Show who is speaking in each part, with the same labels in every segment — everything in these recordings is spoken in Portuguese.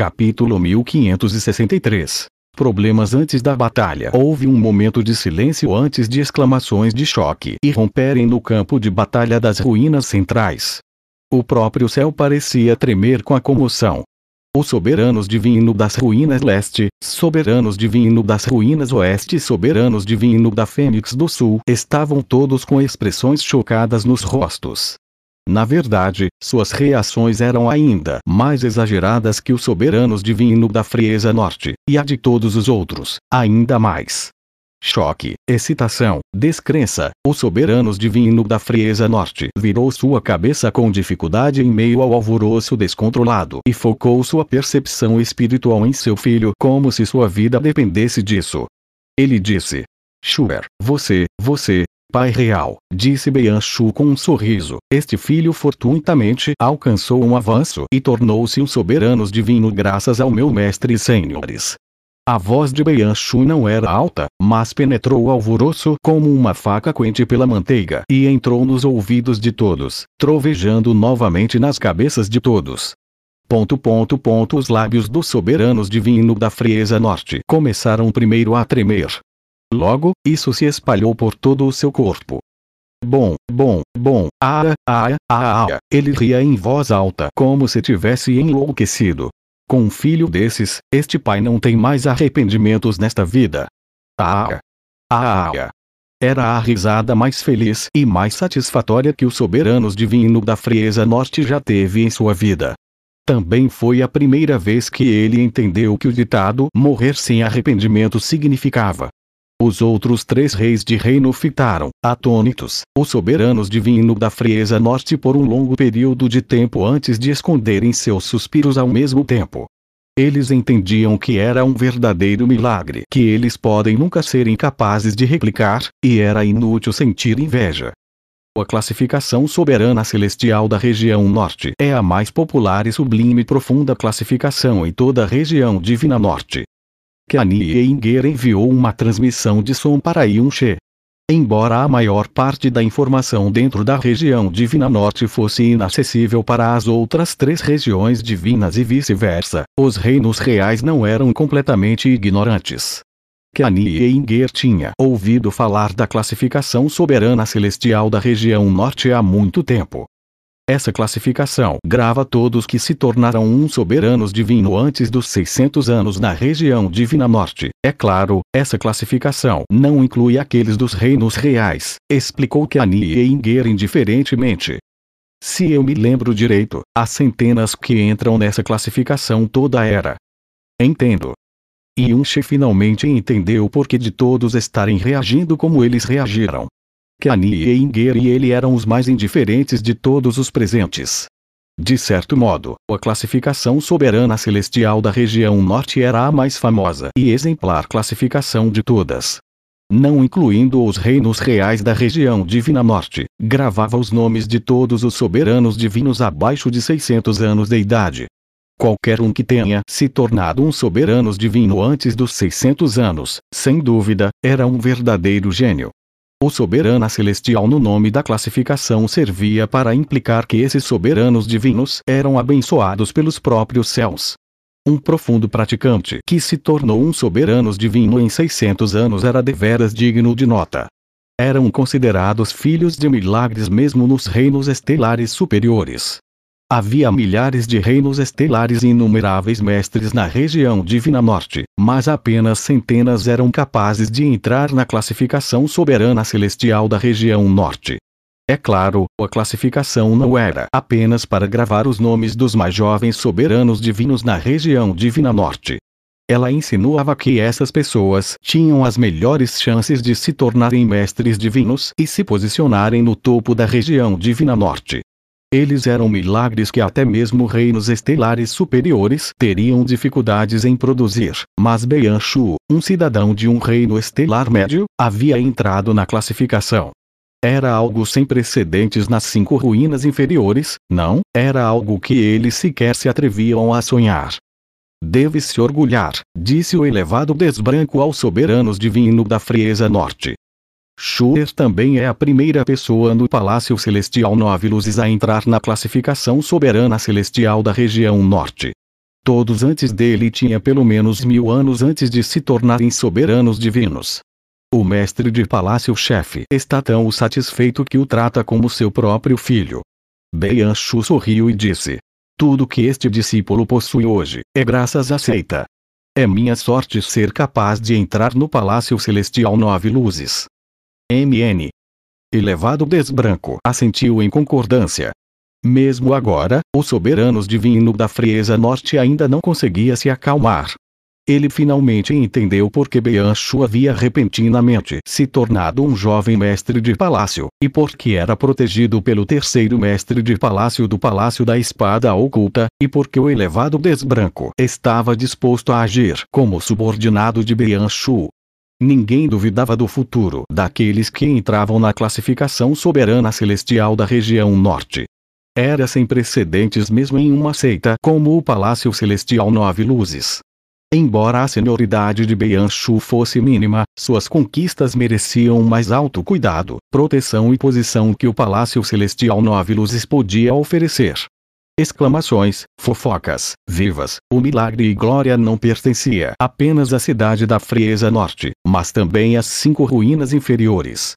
Speaker 1: Capítulo 1563 Problemas antes da batalha. Houve um momento de silêncio antes de exclamações de choque irromperem no campo de batalha das ruínas centrais. O próprio céu parecia tremer com a comoção. Os soberanos divino das ruínas leste, soberanos divino das ruínas oeste e soberanos divino da fênix do sul estavam todos com expressões chocadas nos rostos. Na verdade, suas reações eram ainda mais exageradas que os soberanos divino da frieza norte, e a de todos os outros, ainda mais. Choque, excitação, descrença, o soberano divino da frieza norte virou sua cabeça com dificuldade em meio ao alvoroço descontrolado e focou sua percepção espiritual em seu filho como se sua vida dependesse disso. Ele disse: Schubert, você, você, Pai real, disse Bianchu com um sorriso, este filho fortuitamente alcançou um avanço e tornou-se um soberano divino graças ao meu mestre e senhores. A voz de Bianchu não era alta, mas penetrou o alvoroço como uma faca quente pela manteiga e entrou nos ouvidos de todos, trovejando novamente nas cabeças de todos. Ponto, ponto, ponto, os lábios do soberano divino da frieza norte começaram primeiro a tremer, Logo, isso se espalhou por todo o seu corpo. Bom, bom, bom, ah, ah, ah, ah, ele ria em voz alta como se tivesse enlouquecido. Com um filho desses, este pai não tem mais arrependimentos nesta vida. Ah, ah, ah. Era a risada mais feliz e mais satisfatória que o soberano divino da frieza norte já teve em sua vida. Também foi a primeira vez que ele entendeu que o ditado morrer sem arrependimento significava os outros três reis de reino fitaram, atônitos, os soberanos divino da frieza norte por um longo período de tempo antes de esconderem seus suspiros ao mesmo tempo. Eles entendiam que era um verdadeiro milagre que eles podem nunca serem capazes de replicar, e era inútil sentir inveja. A classificação soberana celestial da região norte é a mais popular e sublime e profunda classificação em toda a região divina norte que Annie Inger enviou uma transmissão de som para Yunche. Embora a maior parte da informação dentro da região divina norte fosse inacessível para as outras três regiões divinas e vice-versa, os reinos reais não eram completamente ignorantes. Que Annie Inger tinha ouvido falar da classificação soberana celestial da região norte há muito tempo, essa classificação grava todos que se tornaram um soberanos divino antes dos 600 anos na região divina norte. É claro, essa classificação não inclui aqueles dos reinos reais, explicou Kani Inger indiferentemente. Se eu me lembro direito, as centenas que entram nessa classificação toda era. Entendo. E Unche finalmente entendeu o porquê de todos estarem reagindo como eles reagiram. Kani e Inger e ele eram os mais indiferentes de todos os presentes. De certo modo, a classificação soberana celestial da região norte era a mais famosa e exemplar classificação de todas. Não incluindo os reinos reais da região divina norte, gravava os nomes de todos os soberanos divinos abaixo de 600 anos de idade. Qualquer um que tenha se tornado um soberano divino antes dos 600 anos, sem dúvida, era um verdadeiro gênio. O soberana celestial no nome da classificação servia para implicar que esses soberanos divinos eram abençoados pelos próprios céus. Um profundo praticante que se tornou um soberano divino em 600 anos era deveras digno de nota. Eram considerados filhos de milagres mesmo nos reinos estelares superiores. Havia milhares de reinos estelares e inumeráveis mestres na região divina norte, mas apenas centenas eram capazes de entrar na classificação soberana celestial da região norte. É claro, a classificação não era apenas para gravar os nomes dos mais jovens soberanos divinos na região divina norte. Ela insinuava que essas pessoas tinham as melhores chances de se tornarem mestres divinos e se posicionarem no topo da região divina norte. Eles eram milagres que até mesmo reinos estelares superiores teriam dificuldades em produzir, mas Shu, um cidadão de um reino estelar médio, havia entrado na classificação. Era algo sem precedentes nas cinco ruínas inferiores, não, era algo que eles sequer se atreviam a sonhar. Deve se orgulhar, disse o elevado desbranco aos soberanos divino da frieza norte. Schuller também é a primeira pessoa no Palácio Celestial Nove Luzes a entrar na classificação soberana celestial da região norte. Todos antes dele tinha pelo menos mil anos antes de se tornarem soberanos divinos. O mestre de palácio-chefe está tão satisfeito que o trata como seu próprio filho. Beian Shu sorriu e disse. Tudo que este discípulo possui hoje, é graças à seita. É minha sorte ser capaz de entrar no Palácio Celestial Nove Luzes, MN. Elevado desbranco assentiu em concordância. Mesmo agora, o soberano divino da frieza norte ainda não conseguia se acalmar. Ele finalmente entendeu por que Bianchu havia repentinamente se tornado um jovem mestre de palácio, e por que era protegido pelo terceiro mestre de palácio do Palácio da Espada Oculta, e por que o elevado desbranco estava disposto a agir como subordinado de Bianchu, Ninguém duvidava do futuro daqueles que entravam na classificação soberana celestial da região norte. Era sem precedentes mesmo em uma seita como o Palácio Celestial Nove Luzes. Embora a senioridade de Beianchu fosse mínima, suas conquistas mereciam mais alto cuidado, proteção e posição que o Palácio Celestial Nove Luzes podia oferecer exclamações, fofocas, vivas, o milagre e glória não pertencia apenas à cidade da Frieza Norte, mas também às cinco ruínas inferiores.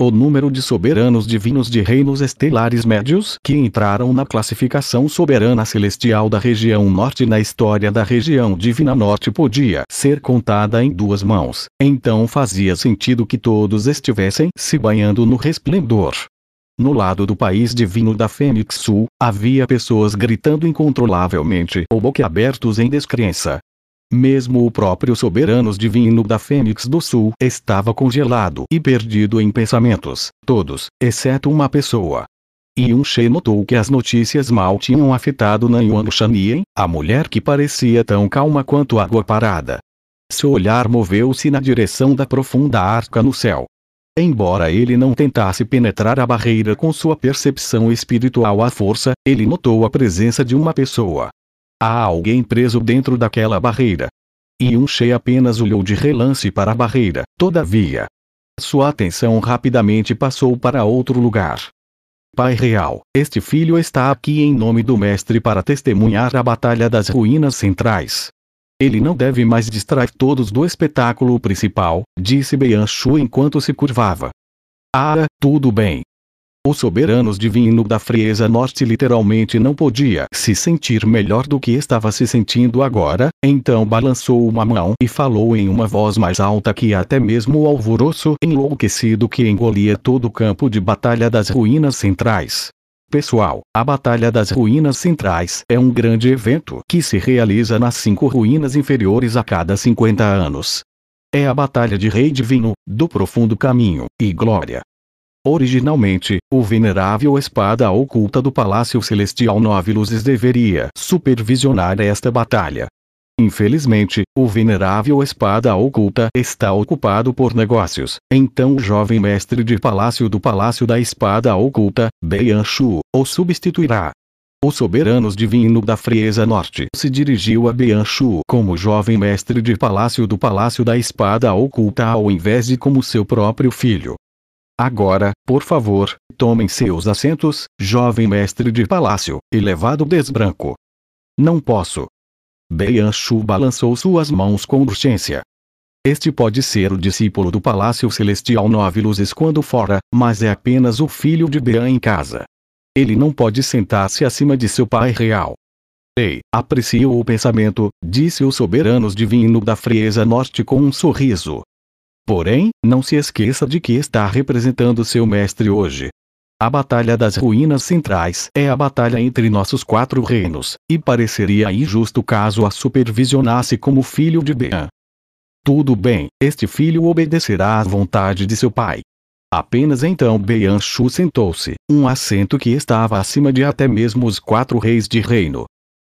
Speaker 1: O número de soberanos divinos de reinos estelares médios que entraram na classificação soberana celestial da região norte na história da região divina norte podia ser contada em duas mãos, então fazia sentido que todos estivessem se banhando no resplendor no lado do país divino da Fênix Sul, havia pessoas gritando incontrolavelmente ou boquiabertos em descrença. Mesmo o próprio soberano divino da Fênix do Sul estava congelado e perdido em pensamentos, todos, exceto uma pessoa. um She notou que as notícias mal tinham afetado Nanyuan Shanien, a mulher que parecia tão calma quanto água parada. Seu olhar moveu-se na direção da profunda arca no céu. Embora ele não tentasse penetrar a barreira com sua percepção espiritual à força, ele notou a presença de uma pessoa. Há alguém preso dentro daquela barreira. E Yunche apenas olhou de relance para a barreira, todavia. Sua atenção rapidamente passou para outro lugar. Pai real, este filho está aqui em nome do Mestre para testemunhar a Batalha das Ruínas Centrais. Ele não deve mais distrair todos do espetáculo principal, disse Bianchu enquanto se curvava. Ah, tudo bem. O soberano divino da frieza norte literalmente não podia se sentir melhor do que estava se sentindo agora, então balançou uma mão e falou em uma voz mais alta que até mesmo o alvoroço enlouquecido que engolia todo o campo de batalha das ruínas centrais. Pessoal, a Batalha das Ruínas Centrais é um grande evento que se realiza nas cinco ruínas inferiores a cada 50 anos. É a Batalha de Rei Divino, do Profundo Caminho, e Glória. Originalmente, o venerável espada oculta do Palácio Celestial Nove Luzes deveria supervisionar esta batalha, Infelizmente, o venerável espada oculta está ocupado por negócios. Então o jovem mestre de palácio do Palácio da Espada Oculta, Beian Shu, o substituirá. O soberano divino da Frieza Norte se dirigiu a Beian Shu como jovem mestre de palácio do Palácio da Espada Oculta ao invés de como seu próprio filho. Agora, por favor, tomem seus assentos, jovem mestre de palácio, elevado desbranco. Não posso, Beian Shu balançou suas mãos com urgência. Este pode ser o discípulo do Palácio Celestial Nove Luzes quando fora, mas é apenas o filho de Bean em casa. Ele não pode sentar-se acima de seu pai real. Ei, aprecio o pensamento, disse o soberano divino da frieza norte com um sorriso. Porém, não se esqueça de que está representando seu mestre hoje, a Batalha das Ruínas Centrais é a batalha entre nossos quatro reinos, e pareceria injusto caso a supervisionasse como filho de Bean. Tudo bem, este filho obedecerá à vontade de seu pai. Apenas então Bean Shu sentou-se, um assento que estava acima de até mesmo os quatro reis de reino.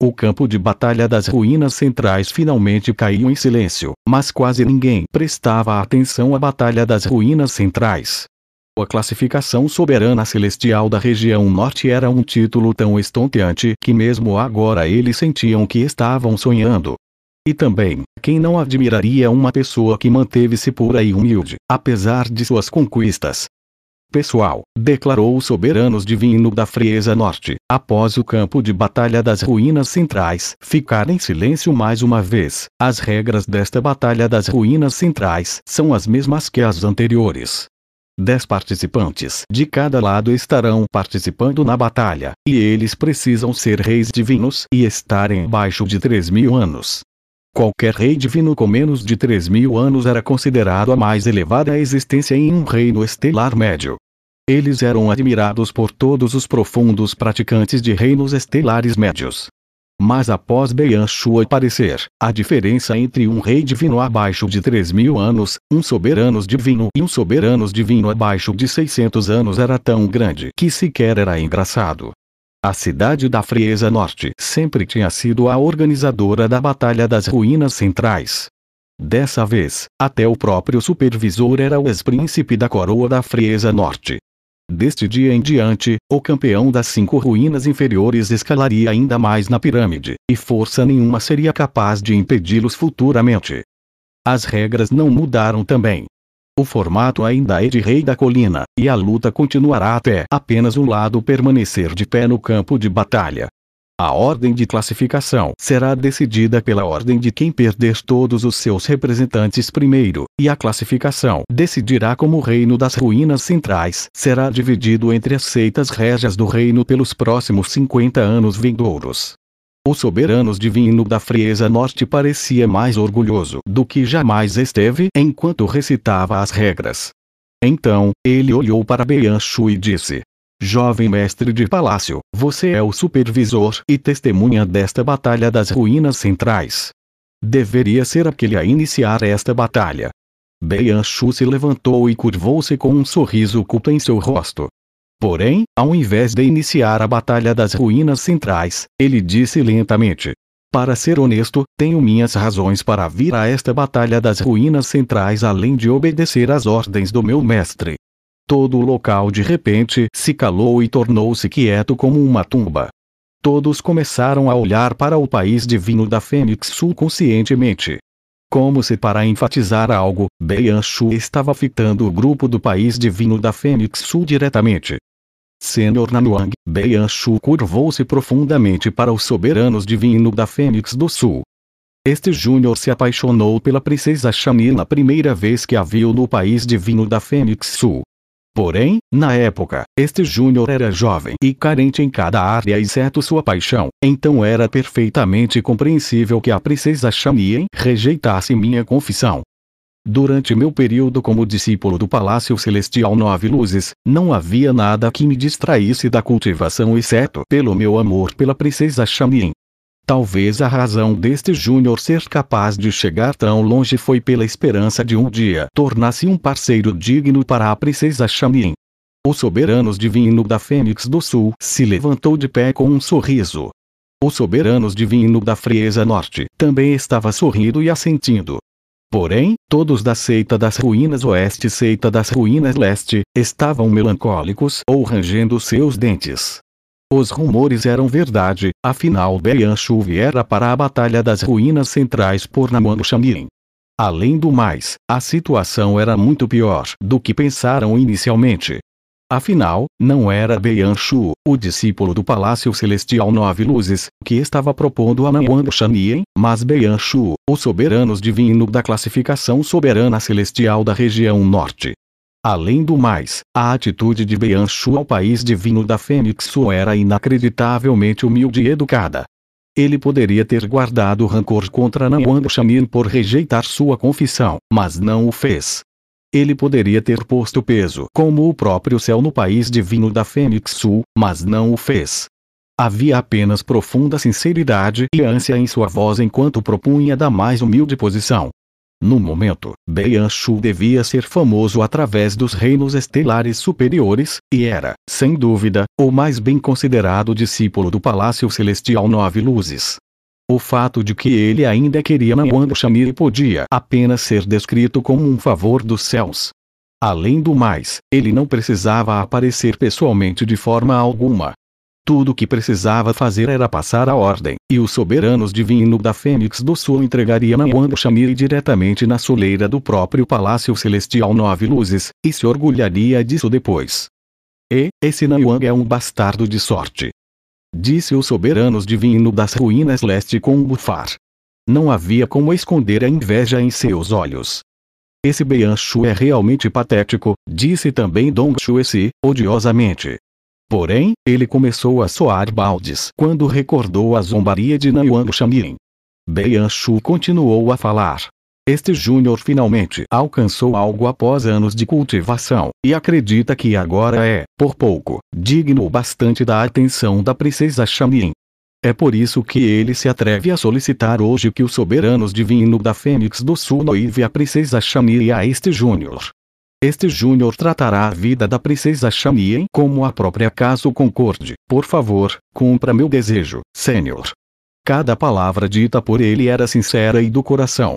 Speaker 1: O campo de batalha das ruínas centrais finalmente caiu em silêncio, mas quase ninguém prestava atenção à batalha das ruínas centrais. A classificação soberana celestial da região norte era um título tão estonteante que mesmo agora eles sentiam que estavam sonhando. E também, quem não admiraria uma pessoa que manteve-se pura e humilde, apesar de suas conquistas? Pessoal, declarou o soberano divino da Frieza Norte, após o campo de batalha das ruínas centrais ficar em silêncio mais uma vez. As regras desta batalha das ruínas centrais são as mesmas que as anteriores. Dez participantes de cada lado estarão participando na batalha, e eles precisam ser reis divinos e estarem abaixo de 3 mil anos. Qualquer rei divino com menos de 3 mil anos era considerado a mais elevada existência em um reino estelar médio. Eles eram admirados por todos os profundos praticantes de reinos estelares médios. Mas após Beyanshua aparecer, a diferença entre um rei divino abaixo de 3 mil anos, um soberano divino e um soberano divino abaixo de 600 anos era tão grande que sequer era engraçado. A cidade da Frieza Norte sempre tinha sido a organizadora da Batalha das Ruínas Centrais. Dessa vez, até o próprio supervisor era o ex-príncipe da coroa da Frieza Norte, Deste dia em diante, o campeão das cinco ruínas inferiores escalaria ainda mais na pirâmide, e força nenhuma seria capaz de impedi-los futuramente. As regras não mudaram também. O formato ainda é de rei da colina, e a luta continuará até apenas um lado permanecer de pé no campo de batalha. A ordem de classificação será decidida pela ordem de quem perder todos os seus representantes primeiro, e a classificação decidirá como o reino das ruínas centrais será dividido entre as seitas régias do reino pelos próximos 50 anos vindouros. O soberano divino da frieza norte parecia mais orgulhoso do que jamais esteve enquanto recitava as regras. Então, ele olhou para Beianchu e disse: Jovem mestre de palácio, você é o supervisor e testemunha desta batalha das ruínas centrais. Deveria ser aquele a iniciar esta batalha. Beian Shu se levantou e curvou-se com um sorriso oculto em seu rosto. Porém, ao invés de iniciar a batalha das ruínas centrais, ele disse lentamente: Para ser honesto, tenho minhas razões para vir a esta batalha das ruínas centrais além de obedecer às ordens do meu mestre. Todo o local de repente se calou e tornou-se quieto como uma tumba. Todos começaram a olhar para o país divino da Fênix subconscientemente. Como se para enfatizar algo, Beishu estava fitando o grupo do país divino da Fênix Sul diretamente. Senhor Nanuang, Beishu curvou-se profundamente para os soberanos divino da Fênix do Sul. Este júnior se apaixonou pela princesa Shami na primeira vez que a viu no país divino da Fênix Sul. Porém, na época, este Júnior era jovem e carente em cada área exceto sua paixão, então era perfeitamente compreensível que a princesa Chamien rejeitasse minha confissão. Durante meu período como discípulo do Palácio Celestial Nove Luzes, não havia nada que me distraísse da cultivação exceto pelo meu amor pela princesa Chamien. Talvez a razão deste Júnior ser capaz de chegar tão longe foi pela esperança de um dia tornar-se um parceiro digno para a princesa Shamin. O soberano divino da Fênix do Sul se levantou de pé com um sorriso. O soberano divino da Frieza Norte também estava sorrindo e assentindo. Porém, todos da seita das ruínas oeste e seita das ruínas leste, estavam melancólicos ou rangendo seus dentes. Os rumores eram verdade, afinal Deian Shu viera para a Batalha das Ruínas Centrais por Namuan Shanin. Além do mais, a situação era muito pior do que pensaram inicialmente. Afinal, não era Beian Shu, o discípulo do Palácio Celestial Nove Luzes, que estava propondo a Nanwan Shanien, mas Beian Shu, o soberano divino da classificação soberana celestial da região norte. Além do mais, a atitude de Bianchu ao país divino da Fênix era inacreditavelmente humilde e educada. Ele poderia ter guardado rancor contra Nan Shamin por rejeitar sua confissão, mas não o fez. Ele poderia ter posto peso como o próprio céu no país divino da Fênix Sul, mas não o fez. Havia apenas profunda sinceridade e ânsia em sua voz enquanto propunha da mais humilde posição. No momento, Anshu devia ser famoso através dos reinos estelares superiores, e era, sem dúvida, o mais bem considerado discípulo do Palácio Celestial Nove Luzes. O fato de que ele ainda queria Nawanda Shamir podia apenas ser descrito como um favor dos céus. Além do mais, ele não precisava aparecer pessoalmente de forma alguma. Tudo o que precisava fazer era passar a ordem, e o soberano divino da Fênix do Sul entregaria Nawanda Shamir diretamente na soleira do próprio Palácio Celestial Nove Luzes, e se orgulharia disso depois. E, esse Nawang é um bastardo de sorte. Disse o soberano divino das ruínas leste com um bufar. Não havia como esconder a inveja em seus olhos. Esse Bianchu é realmente patético, disse também Dong Shuexi, odiosamente. Porém, ele começou a soar baldes quando recordou a zombaria de Nanyuan Shanin. Beian Shu continuou a falar. Este júnior finalmente alcançou algo após anos de cultivação, e acredita que agora é, por pouco, digno o bastante da atenção da princesa Shanin. É por isso que ele se atreve a solicitar hoje que os soberanos divino da Fênix do Sul noive a princesa Shamir e a este júnior. Este júnior tratará a vida da princesa Chamien como a própria caso concorde. Por favor, cumpra meu desejo, Sênior. Cada palavra dita por ele era sincera e do coração.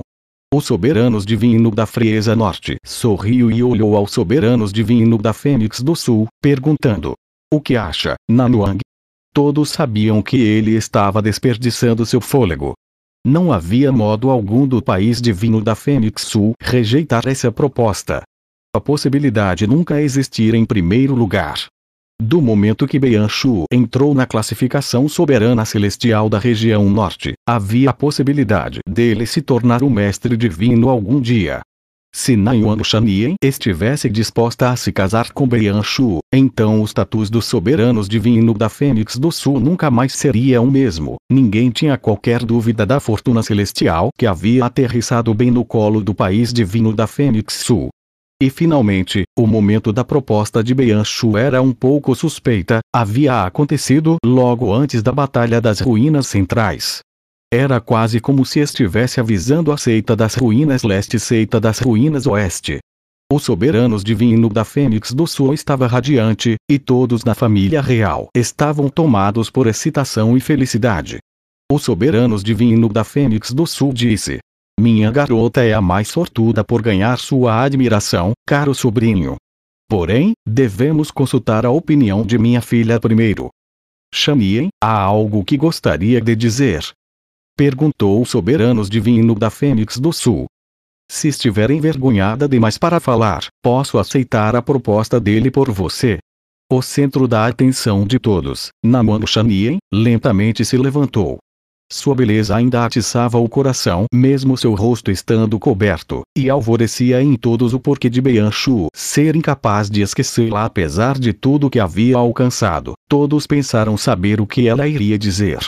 Speaker 1: O soberanos divino da Frieza Norte sorriu e olhou ao soberanos divino da Fênix do Sul, perguntando: O que acha, Nanuang? Todos sabiam que ele estava desperdiçando seu fôlego. Não havia modo algum do país divino da Fênix Sul rejeitar essa proposta a possibilidade nunca existir em primeiro lugar. Do momento que Shu entrou na classificação soberana celestial da região norte, havia a possibilidade dele se tornar um mestre divino algum dia. Se Nanyuan Shanien estivesse disposta a se casar com Shu, então o status dos soberanos divino da Fênix do Sul nunca mais seria o mesmo. Ninguém tinha qualquer dúvida da fortuna celestial que havia aterrissado bem no colo do país divino da Fênix Sul. E finalmente, o momento da proposta de Bianchu era um pouco suspeita, havia acontecido logo antes da Batalha das Ruínas Centrais. Era quase como se estivesse avisando a seita das ruínas leste e seita das ruínas oeste. O soberano divino da Fênix do Sul estava radiante, e todos na família real estavam tomados por excitação e felicidade. O soberano divino da Fênix do Sul disse: minha garota é a mais sortuda por ganhar sua admiração, caro sobrinho. Porém, devemos consultar a opinião de minha filha primeiro. Chamien, há algo que gostaria de dizer? Perguntou o soberano divino da Fênix do Sul. Se estiver envergonhada demais para falar, posso aceitar a proposta dele por você. O centro da atenção de todos, Namano Shanien, lentamente se levantou, sua beleza ainda atiçava o coração, mesmo seu rosto estando coberto, e alvorecia em todos o porquê de Bianchu ser incapaz de esquecê-la apesar de tudo que havia alcançado. Todos pensaram saber o que ela iria dizer.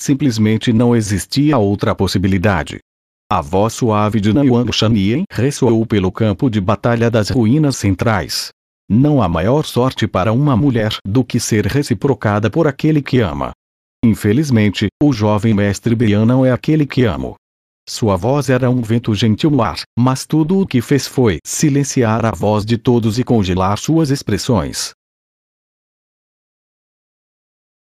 Speaker 1: Simplesmente não existia outra possibilidade. A voz suave de Nanyuan Shanien ressoou pelo campo de batalha das ruínas centrais. Não há maior sorte para uma mulher do que ser reciprocada por aquele que ama. Infelizmente, o jovem mestre Bian não é aquele que amo. Sua voz era um vento gentil no ar, mas tudo o que fez foi silenciar a voz de todos e congelar suas expressões.